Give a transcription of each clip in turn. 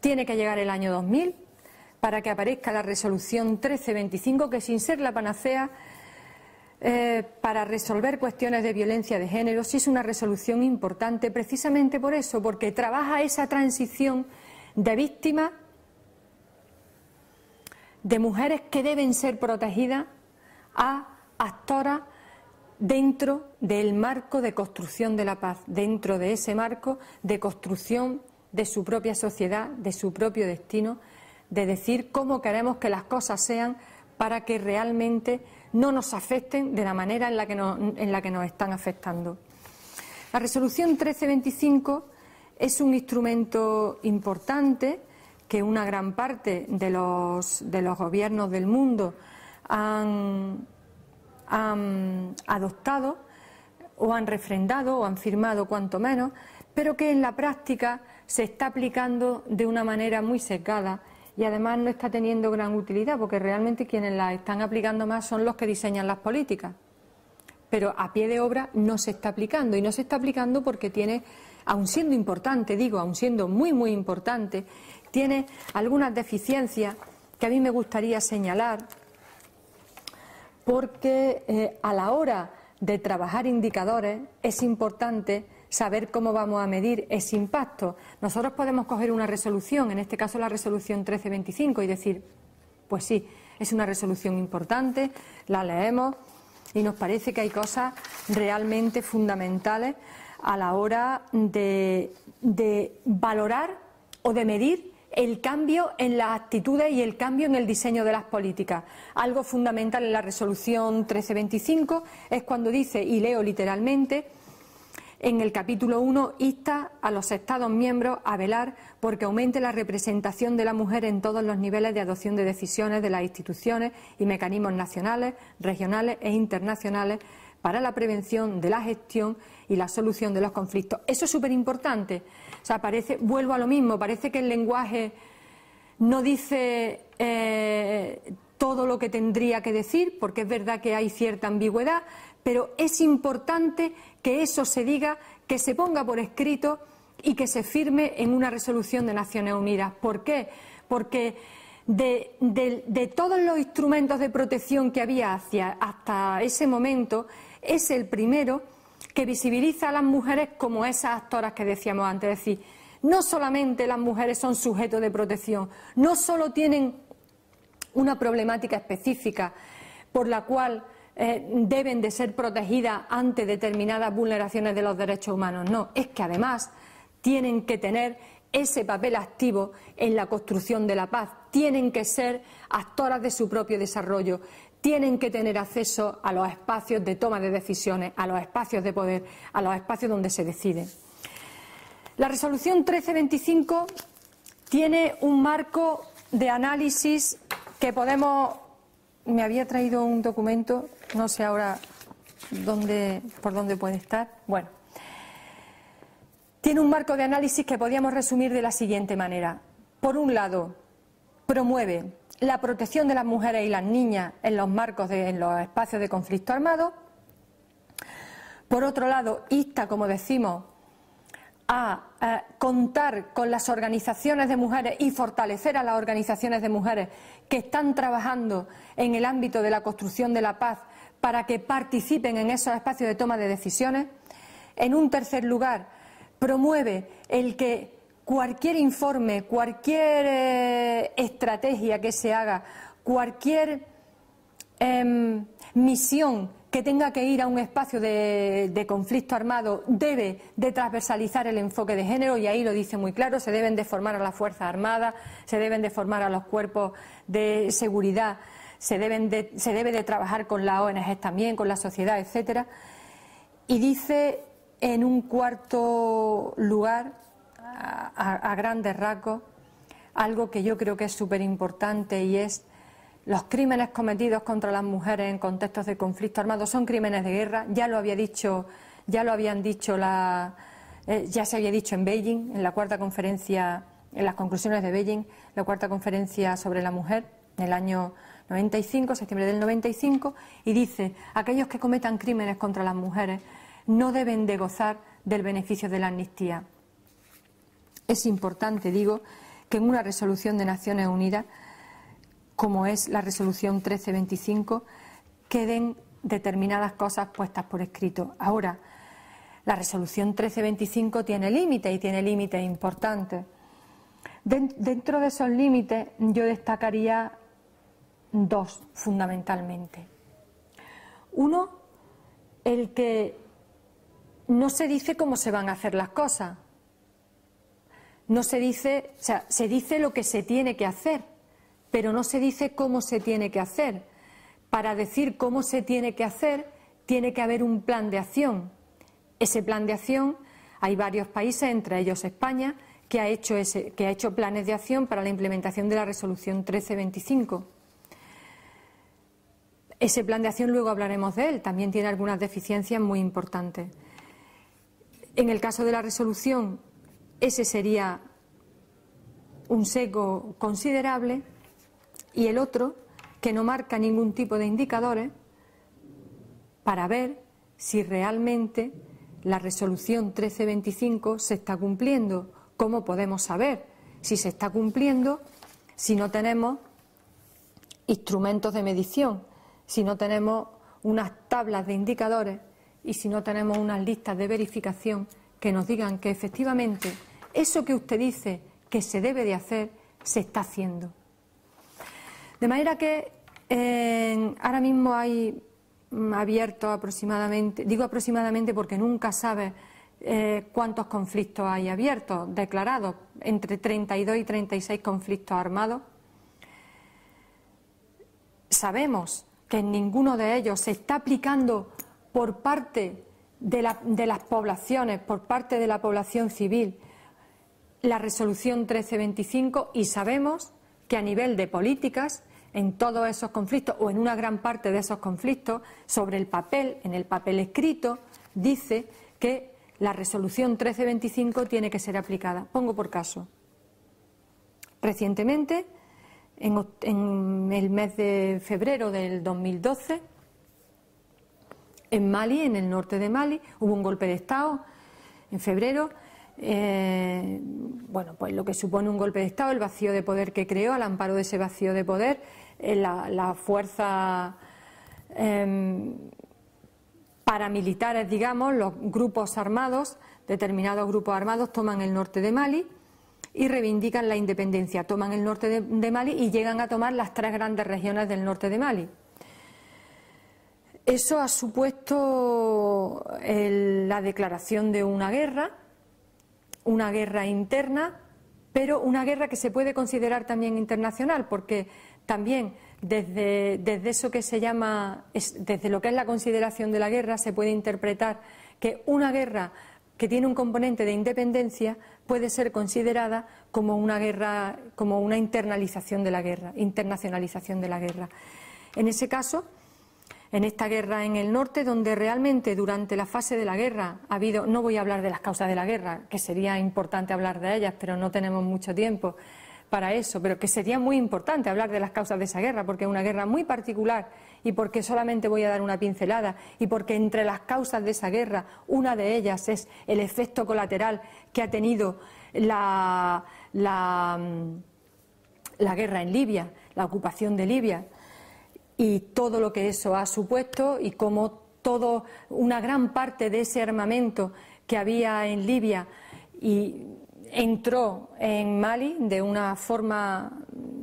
Tiene que llegar el año 2000 para que aparezca la resolución 1325, que sin ser la panacea eh, para resolver cuestiones de violencia de género, sí es una resolución importante, precisamente por eso, porque trabaja esa transición de víctimas, de mujeres que deben ser protegidas, a actoras dentro del marco de construcción de la paz, dentro de ese marco de construcción de su propia sociedad, de su propio destino, de decir cómo queremos que las cosas sean para que realmente no nos afecten de la manera en la que nos, en la que nos están afectando. La resolución 1325 es un instrumento importante que una gran parte de los, gobiernos del mundo han, han adoptado o han refrendado o han firmado cuanto menos pero que en la práctica se está aplicando de una manera muy secada y además no está teniendo gran utilidad porque realmente quienes la están aplicando más son los que diseñan las políticas. Pero a pie de obra no se está aplicando y no se está aplicando porque tiene, aun siendo importante, digo, aun siendo muy, muy importante, tiene algunas deficiencias que a mí me gustaría señalar porque eh, a la hora de trabajar indicadores es importante saber cómo vamos a medir ese impacto. Nosotros podemos coger una resolución, en este caso la resolución 1325, y decir, pues sí, es una resolución importante, la leemos y nos parece que hay cosas realmente fundamentales a la hora de, valorar o de medir el cambio en las actitudes y el cambio en el diseño de las políticas. Algo fundamental en la resolución 1325 es cuando dice, y leo literalmente, en el capítulo 1 insta a los Estados miembros a velar porque aumente la representación de la mujer en todos los niveles de adopción de decisiones de las instituciones y mecanismos nacionales, regionales e internacionales para la prevención de la gestión y la solución de los conflictos. Eso es súper importante. vuelvo a lo mismo, parece que el lenguaje no dice eh, todo lo que tendría que decir, porque es verdad que hay cierta ambigüedad, pero es importante que eso se diga, que se ponga por escrito y que se firme en una resolución de Naciones Unidas. ¿Por qué? Porque de, todos los instrumentos de protección que había hasta ese momento, es el primero que visibiliza a las mujeres como esas actoras que decíamos antes. Es decir, no solamente las mujeres son sujetos de protección, no solo tienen una problemática específica por la cual eh, deben de ser protegidas ante determinadas vulneraciones de los derechos humanos. No, es que además tienen que tener ese papel activo en la construcción de la paz, tienen que ser actoras de su propio desarrollo, tienen que tener acceso a los espacios de toma de decisiones, a los espacios de poder, a los espacios donde se decide. La resolución 1325 tiene un marco de análisis que podemos. Me había traído un documento no sé ahora dónde, por dónde puede estar. Bueno, tiene un marco de análisis que podríamos resumir de la siguiente manera. Por un lado, promueve la protección de las mujeres y las niñas en los marcos de, en los espacios de conflicto armado. Por otro lado, insta, como decimos, a contar con las organizaciones de mujeres y fortalecer a las organizaciones de mujeres que están trabajando en el ámbito de la construcción de la paz para que participen en esos espacios de toma de decisiones. En un tercer lugar, promueve el que cualquier informe, cualquier eh, estrategia que se haga, cualquier em, misión que tenga que ir a un espacio de, de, conflicto armado debe de transversalizar el enfoque de género y ahí lo dice muy claro, se deben de formar a las Fuerzas Armadas, se deben de formar a los cuerpos de seguridad se, deben se debe de trabajar con las ONG también, con la sociedad, etcétera. Y dice, en un cuarto lugar, a, grandes rasgos, algo que yo creo que es súper importante y es los crímenes cometidos contra las mujeres en contextos de conflicto armado son crímenes de guerra. Ya lo había dicho, ya lo habían dicho la, eh, ya se había dicho en Beijing, en la cuarta conferencia, en las conclusiones de Beijing, la cuarta conferencia sobre la mujer, en el año 95, septiembre del 95, y dice, aquellos que cometan crímenes contra las mujeres no deben de gozar del beneficio de la amnistía. Es importante, digo, que en una resolución de Naciones Unidas, como es la resolución 1325, queden determinadas cosas puestas por escrito. Ahora, la resolución 1325 tiene límites y tiene límites importantes. Dentro de esos límites yo destacaría dos fundamentalmente. Uno, el que no se dice cómo se van a hacer las cosas. No se dice, se dice lo que se tiene que hacer, pero no se dice cómo se tiene que hacer. Para decir cómo se tiene que hacer, tiene que haber un plan de acción. Ese plan de acción, hay varios países, entre ellos España, que ha hecho, que ha hecho planes de acción para la implementación de la resolución 1325 ese plan de acción luego hablaremos de él, también tiene algunas deficiencias muy importantes. En el caso de la resolución, ese sería un seco considerable y el otro, que no marca ningún tipo de indicadores para ver si realmente la resolución 1325 se está cumpliendo. ¿Cómo podemos saber si se está cumpliendo si no tenemos instrumentos de medición? si no tenemos unas tablas de indicadores y si no tenemos unas listas de verificación que nos digan que efectivamente eso que usted dice que se debe de hacer se está haciendo. De manera que ahora mismo hay mm, abierto aproximadamente, digo aproximadamente porque nunca sabe eh, cuántos conflictos hay abiertos, declarados, entre 32 y 36 conflictos armados. Sabemos que en ninguno de ellos se está aplicando por parte de, las poblaciones, por parte de la población civil, la resolución 1325 y sabemos que a nivel de políticas en todos esos conflictos o en una gran parte de esos conflictos, sobre el papel, en el papel escrito, dice que la resolución 1325 tiene que ser aplicada. Pongo por caso. Recientemente en, el mes de febrero del 2012, en Mali, en el norte de Mali, hubo un golpe de Estado en febrero. Eh, bueno, pues lo que supone un golpe de Estado, el vacío de poder que creó, al amparo de ese vacío de poder, eh, las fuerzas fuerza em, paramilitares, digamos, los grupos armados, determinados grupos armados toman el norte de Mali y reivindican la independencia. Toman el norte de, Mali y llegan a tomar las tres grandes regiones del norte de Mali. Eso ha supuesto la declaración de una guerra, una guerra interna, pero una guerra que se puede considerar también internacional, porque también desde, desde que se llama, desde lo que es la consideración de la guerra, se puede interpretar que una guerra que tiene un componente de independencia puede ser considerada como una guerra, como una internalización de la guerra, internacionalización de la guerra. En ese caso, en esta guerra en el norte, donde realmente durante la fase de la guerra ha habido, no voy a hablar de las causas de la guerra, que sería importante hablar de ellas, pero no tenemos mucho tiempo para eso, pero que sería muy importante hablar de las causas de esa guerra, porque es una guerra muy particular y porque solamente voy a dar una pincelada y porque entre las causas de esa guerra, una de ellas es el efecto colateral que ha tenido mm, la, guerra en Libia, la ocupación de Libia y todo lo que eso ha supuesto y cómo todo, una gran parte de ese armamento que había en Libia y entró en Mali de una forma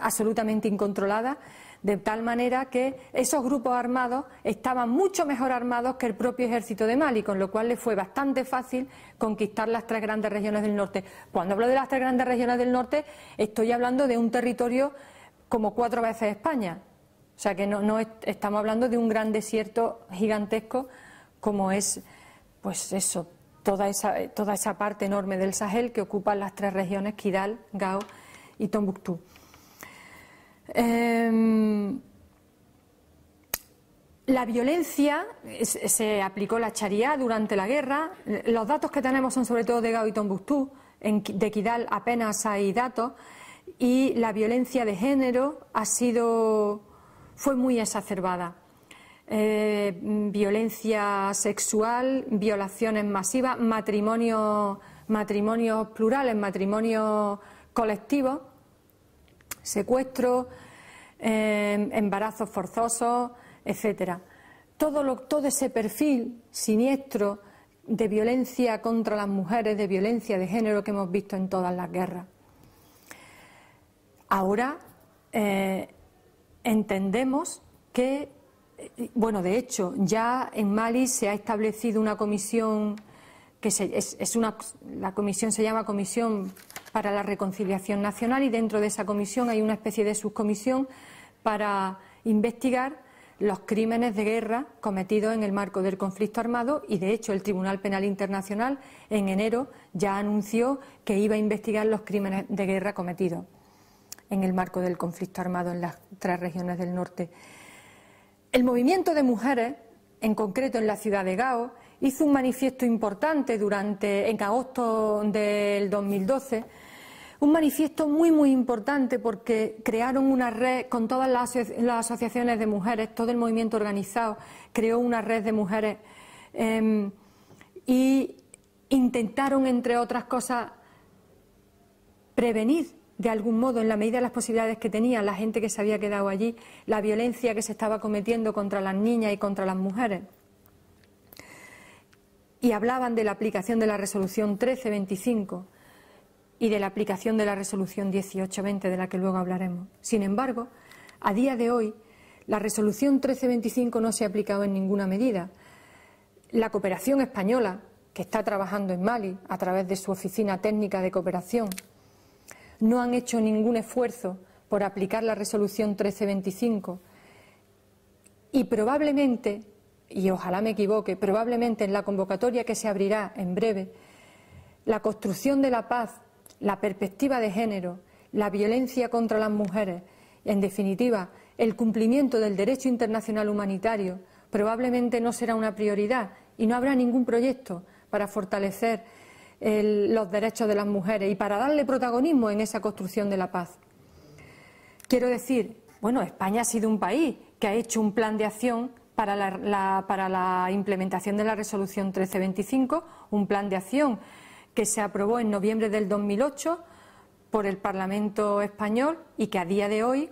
absolutamente incontrolada de tal manera que esos grupos armados estaban mucho mejor armados que el propio ejército de Mali, con lo cual les fue bastante fácil conquistar las tres grandes regiones del norte. Cuando hablo de las tres grandes regiones del norte, estoy hablando de un territorio como cuatro veces España. O sea que no, estamos hablando de un gran desierto gigantesco como es, pues eso, toda esa, toda esa parte enorme del Sahel que ocupan las tres regiones, Kidal, Gao y Tombuctú. Em, la violencia, se aplicó la charía durante la guerra, los datos que tenemos son sobre todo de Gao y Tombuctú, en, de Kidal apenas hay datos, y la violencia de género ha sido, fue muy exacerbada. Em, violencia sexual, violaciones masivas, matrimonio matrimonios plurales, matrimonios colectivos secuestro em, embarazos forzosos, etcétera. Todo, todo ese perfil siniestro de violencia contra las mujeres, de violencia de género que hemos visto en todas las guerras. Ahora eh, entendemos que, eh, bueno, de hecho, ya en Mali se ha establecido una comisión que es, una, la comisión se llama Comisión para la reconciliación nacional y dentro de esa comisión hay una especie de subcomisión para investigar los crímenes de guerra cometidos en el marco del conflicto armado y, de hecho, el Tribunal Penal Internacional en enero ya anunció que iba a investigar los crímenes de guerra cometidos en el marco del conflicto armado en las tres regiones del norte. El movimiento de mujeres, en concreto en la ciudad de Gao, hizo un manifiesto importante durante, en agosto del 2012, un manifiesto muy, muy importante porque crearon una red con todas las, asociaciones de mujeres, todo el movimiento organizado creó una red de mujeres e y intentaron, entre otras cosas, prevenir de algún modo, en la medida de las posibilidades que tenía la gente que se había quedado allí, la violencia que se estaba cometiendo contra las niñas y contra las mujeres y hablaban de la aplicación de la resolución 1325 y de la aplicación de la resolución 1820, de la que luego hablaremos. Sin embargo, a día de hoy, la resolución 1325 no se ha aplicado en ninguna medida. La cooperación española, que está trabajando en Mali a través de su oficina técnica de cooperación, no han hecho ningún esfuerzo por aplicar la resolución 1325 y probablemente y ojalá me equivoque, probablemente en la convocatoria que se abrirá en breve, la construcción de la paz, la perspectiva de género, la violencia contra las mujeres, en definitiva, el cumplimiento del derecho internacional humanitario, probablemente no será una prioridad y no habrá ningún proyecto para fortalecer los derechos de las mujeres y para darle protagonismo en esa construcción de la paz. Quiero decir, bueno, España ha sido un país que ha hecho un plan de acción para la, implementación de la resolución 1325, un plan de acción que se aprobó en noviembre del 2008 por el Parlamento español y que a día de hoy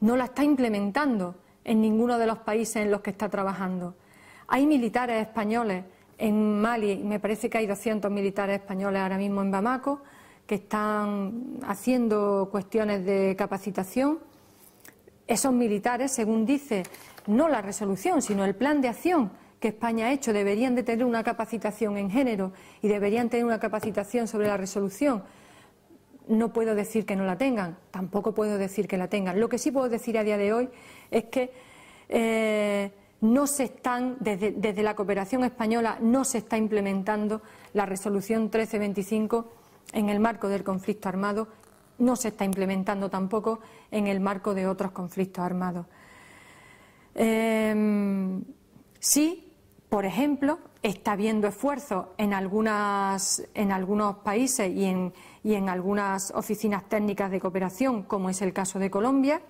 no la está implementando en ninguno de los países en los que está trabajando. Hay militares españoles en Mali, me parece que hay 200 militares españoles ahora mismo en Bamako, que están haciendo cuestiones de capacitación esos militares, según dice no la resolución, sino el plan de acción que España ha hecho, deberían de tener una capacitación en género y deberían tener una capacitación sobre la resolución. No puedo decir que no la tengan, tampoco puedo decir que la tengan. Lo que sí puedo decir a día de hoy es que eh, no se están, desde, desde la cooperación española, no se está implementando la resolución 1325 en el marco del conflicto armado no se está implementando tampoco en el marco de otros conflictos armados. Em, sí, por ejemplo, está habiendo esfuerzo en, algunos países y en, algunas oficinas técnicas de cooperación, como es el caso de Colombia,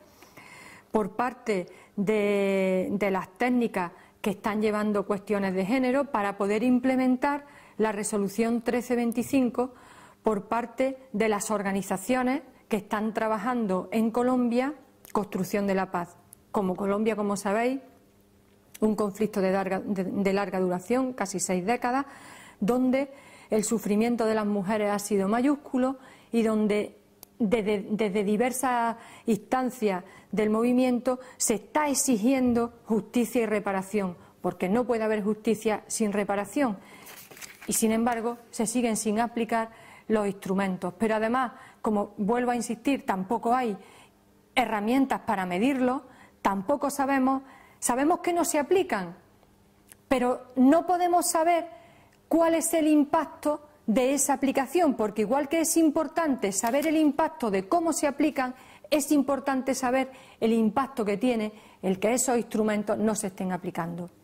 por parte de, de las técnicas que están llevando cuestiones de género para poder implementar la resolución 1325 por parte de las organizaciones que están trabajando en Colombia construcción de la paz. Como Colombia, como sabéis, un conflicto de larga, duración, casi seis décadas, donde el sufrimiento de las mujeres ha sido mayúsculo y donde desde, desde, diversas instancias del movimiento se está exigiendo justicia y reparación, porque no puede haber justicia sin reparación. Y sin embargo, se siguen sin aplicar los instrumentos. Pero además, como vuelvo a insistir, tampoco hay herramientas para medirlo, tampoco sabemos, sabemos que no se aplican, pero no podemos saber cuál es el impacto de esa aplicación, porque igual que es importante saber el impacto de cómo se aplican, es importante saber el impacto que tiene el que esos instrumentos no se estén aplicando.